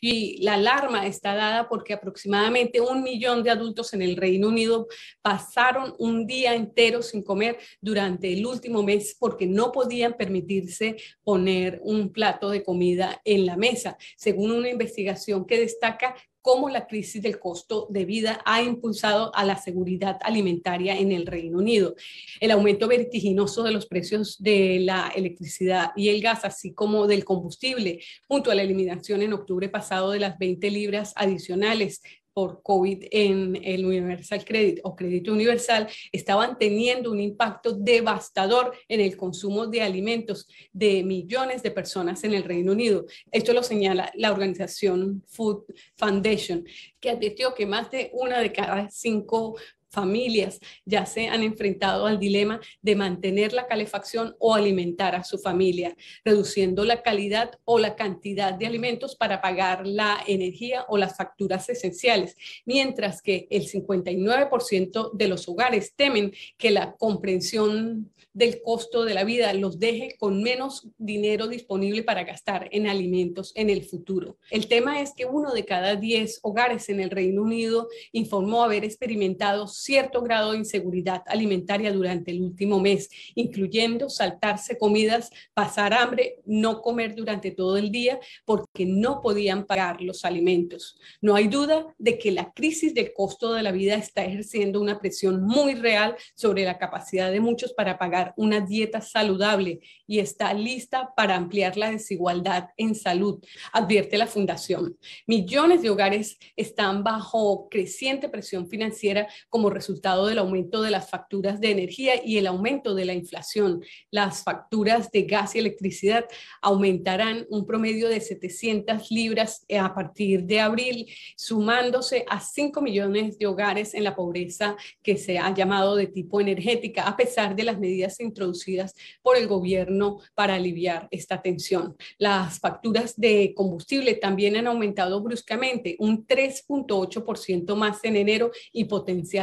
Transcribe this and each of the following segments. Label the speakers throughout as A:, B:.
A: Y la alarma está dada porque aproximadamente un millón de adultos en el Reino Unido pasaron un día entero sin comer durante el último mes porque no podían permitirse poner un plato de comida en la mesa, según una investigación que destaca cómo la crisis del costo de vida ha impulsado a la seguridad alimentaria en el Reino Unido. El aumento vertiginoso de los precios de la electricidad y el gas, así como del combustible, junto a la eliminación en octubre pasado de las 20 libras adicionales por COVID en el Universal Credit o Crédito Universal estaban teniendo un impacto devastador en el consumo de alimentos de millones de personas en el Reino Unido. Esto lo señala la organización Food Foundation, que advirtió que más de una de cada cinco familias ya se han enfrentado al dilema de mantener la calefacción o alimentar a su familia, reduciendo la calidad o la cantidad de alimentos para pagar la energía o las facturas esenciales, mientras que el 59% de los hogares temen que la comprensión del costo de la vida los deje con menos dinero disponible para gastar en alimentos en el futuro. El tema es que uno de cada 10 hogares en el Reino Unido informó haber experimentado cierto grado de inseguridad alimentaria durante el último mes, incluyendo saltarse comidas, pasar hambre, no comer durante todo el día porque no podían pagar los alimentos. No hay duda de que la crisis del costo de la vida está ejerciendo una presión muy real sobre la capacidad de muchos para pagar una dieta saludable y está lista para ampliar la desigualdad en salud, advierte la Fundación. Millones de hogares están bajo creciente presión financiera como resultado del aumento de las facturas de energía y el aumento de la inflación. Las facturas de gas y electricidad aumentarán un promedio de 700 libras a partir de abril, sumándose a 5 millones de hogares en la pobreza que se ha llamado de tipo energética, a pesar de las medidas introducidas por el gobierno para aliviar esta tensión. Las facturas de combustible también han aumentado bruscamente, un 3.8% más en enero y potencialmente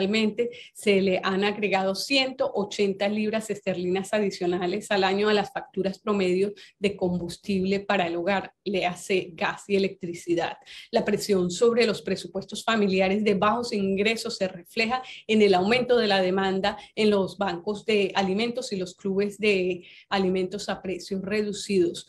A: se le han agregado 180 libras esterlinas adicionales al año a las facturas promedio de combustible para el hogar, le hace gas y electricidad. La presión sobre los presupuestos familiares de bajos ingresos se refleja en el aumento de la demanda en los bancos de alimentos y los clubes de alimentos a precios reducidos.